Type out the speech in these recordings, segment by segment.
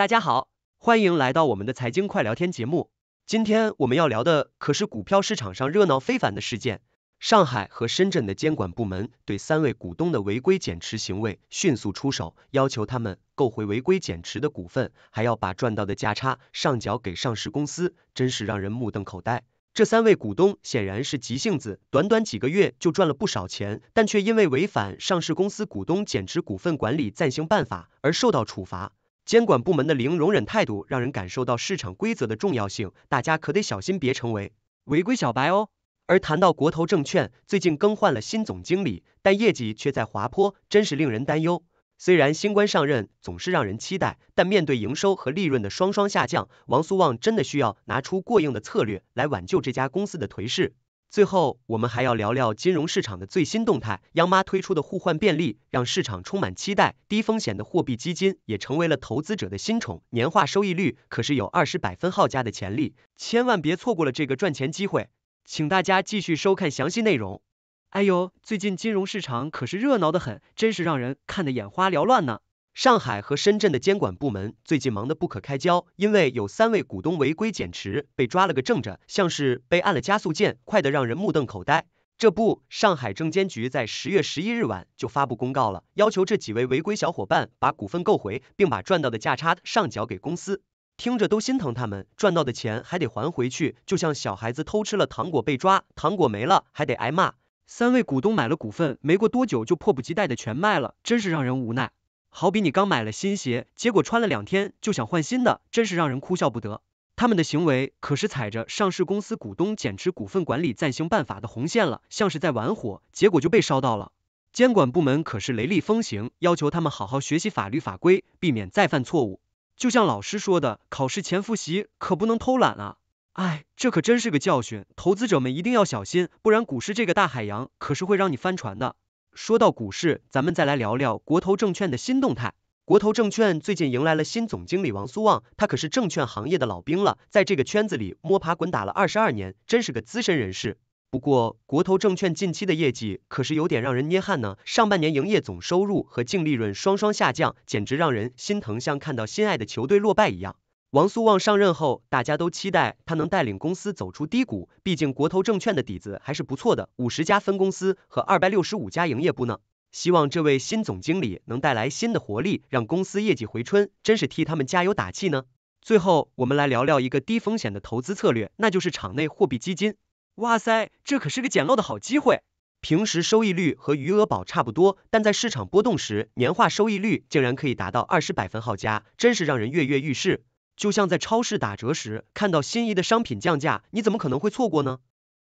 大家好，欢迎来到我们的财经快聊天节目。今天我们要聊的可是股票市场上热闹非凡的事件。上海和深圳的监管部门对三位股东的违规减持行为迅速出手，要求他们购回违规减持的股份，还要把赚到的价差上缴给上市公司，真是让人目瞪口呆。这三位股东显然是急性子，短短几个月就赚了不少钱，但却因为违反《上市公司股东减持股份管理暂行办法》而受到处罚。监管部门的零容忍态度，让人感受到市场规则的重要性。大家可得小心，别成为违规小白哦。而谈到国投证券，最近更换了新总经理，但业绩却在滑坡，真是令人担忧。虽然新官上任总是让人期待，但面对营收和利润的双双下降，王苏旺真的需要拿出过硬的策略来挽救这家公司的颓势。最后，我们还要聊聊金融市场的最新动态。央妈推出的互换便利，让市场充满期待。低风险的货币基金也成为了投资者的新宠，年化收益率可是有二十百分号加的潜力，千万别错过了这个赚钱机会。请大家继续收看详细内容。哎呦，最近金融市场可是热闹的很，真是让人看得眼花缭乱呢。上海和深圳的监管部门最近忙得不可开交，因为有三位股东违规减持被抓了个正着，像是被按了加速键，快得让人目瞪口呆。这不，上海证监局在十月十一日晚就发布公告了，要求这几位违规小伙伴把股份购回，并把赚到的价差上缴给公司。听着都心疼他们，赚到的钱还得还回去，就像小孩子偷吃了糖果被抓，糖果没了还得挨骂。三位股东买了股份，没过多久就迫不及待的全卖了，真是让人无奈。好比你刚买了新鞋，结果穿了两天就想换新的，真是让人哭笑不得。他们的行为可是踩着《上市公司股东减持股份管理暂行办法》的红线了，像是在玩火，结果就被烧到了。监管部门可是雷厉风行，要求他们好好学习法律法规，避免再犯错误。就像老师说的，考试前复习可不能偷懒啊！哎，这可真是个教训，投资者们一定要小心，不然股市这个大海洋可是会让你翻船的。说到股市，咱们再来聊聊国投证券的新动态。国投证券最近迎来了新总经理王苏旺，他可是证券行业的老兵了，在这个圈子里摸爬滚打了二十二年，真是个资深人士。不过，国投证券近期的业绩可是有点让人捏汗呢。上半年营业总收入和净利润双双下降，简直让人心疼，像看到心爱的球队落败一样。王苏旺上任后，大家都期待他能带领公司走出低谷。毕竟国投证券的底子还是不错的，五十家分公司和二百六十五家营业部呢。希望这位新总经理能带来新的活力，让公司业绩回春，真是替他们加油打气呢。最后，我们来聊聊一个低风险的投资策略，那就是场内货币基金。哇塞，这可是个捡漏的好机会。平时收益率和余额宝差不多，但在市场波动时，年化收益率竟然可以达到二十百分号加，真是让人跃跃欲试。就像在超市打折时看到心仪的商品降价，你怎么可能会错过呢？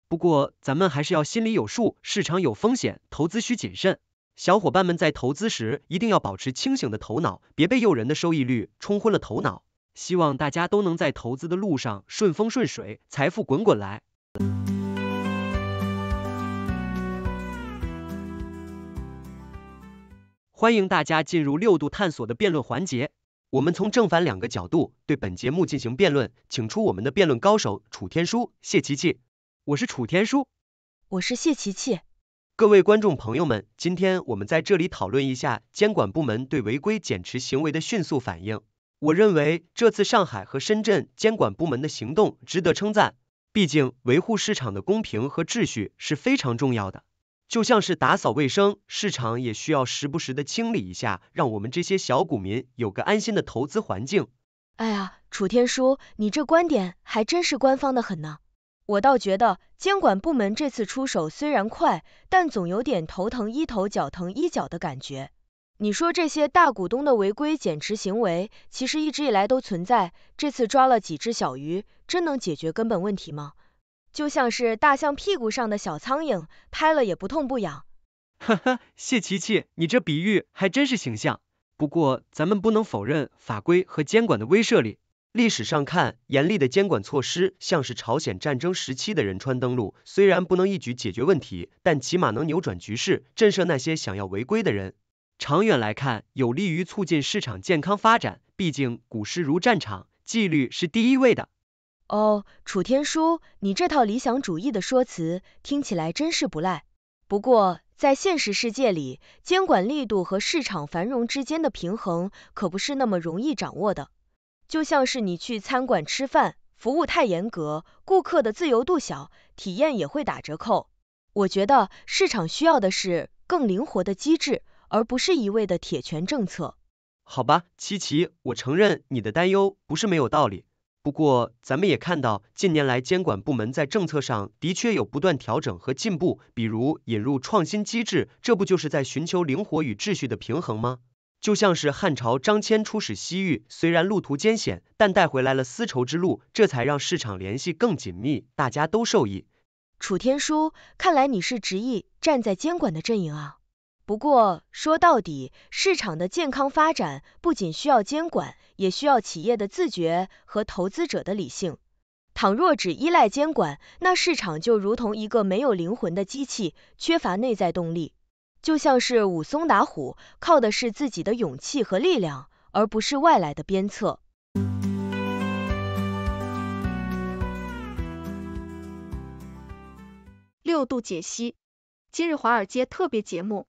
不过咱们还是要心里有数，市场有风险，投资需谨慎。小伙伴们在投资时一定要保持清醒的头脑，别被诱人的收益率冲昏了头脑。希望大家都能在投资的路上顺风顺水，财富滚滚来。欢迎大家进入六度探索的辩论环节。我们从正反两个角度对本节目进行辩论，请出我们的辩论高手楚天舒、谢琪琪。我是楚天舒，我是谢琪琪。各位观众朋友们，今天我们在这里讨论一下监管部门对违规减持行为的迅速反应。我认为这次上海和深圳监管部门的行动值得称赞，毕竟维护市场的公平和秩序是非常重要的。就像是打扫卫生，市场也需要时不时的清理一下，让我们这些小股民有个安心的投资环境。哎呀，楚天舒，你这观点还真是官方的很呢。我倒觉得，监管部门这次出手虽然快，但总有点头疼一头脚疼一脚的感觉。你说这些大股东的违规减持行为，其实一直以来都存在，这次抓了几只小鱼，真能解决根本问题吗？就像是大象屁股上的小苍蝇，拍了也不痛不痒。哈哈，谢琪琪，你这比喻还真是形象。不过咱们不能否认法规和监管的威慑力。历史上看，严厉的监管措施，像是朝鲜战争时期的仁川登陆，虽然不能一举解决问题，但起码能扭转局势，震慑那些想要违规的人。长远来看，有利于促进市场健康发展。毕竟股市如战场，纪律是第一位的。哦，楚天舒，你这套理想主义的说辞听起来真是不赖。不过在现实世界里，监管力度和市场繁荣之间的平衡可不是那么容易掌握的。就像是你去餐馆吃饭，服务太严格，顾客的自由度小，体验也会打折扣。我觉得市场需要的是更灵活的机制，而不是一味的铁拳政策。好吧，七琪，我承认你的担忧不是没有道理。不过，咱们也看到，近年来监管部门在政策上的确有不断调整和进步，比如引入创新机制，这不就是在寻求灵活与秩序的平衡吗？就像是汉朝张骞出使西域，虽然路途艰险，但带回来了丝绸之路，这才让市场联系更紧密，大家都受益。楚天舒，看来你是执意站在监管的阵营啊。不过说到底，市场的健康发展不仅需要监管，也需要企业的自觉和投资者的理性。倘若只依赖监管，那市场就如同一个没有灵魂的机器，缺乏内在动力。就像是武松打虎，靠的是自己的勇气和力量，而不是外来的鞭策。六度解析，今日华尔街特别节目。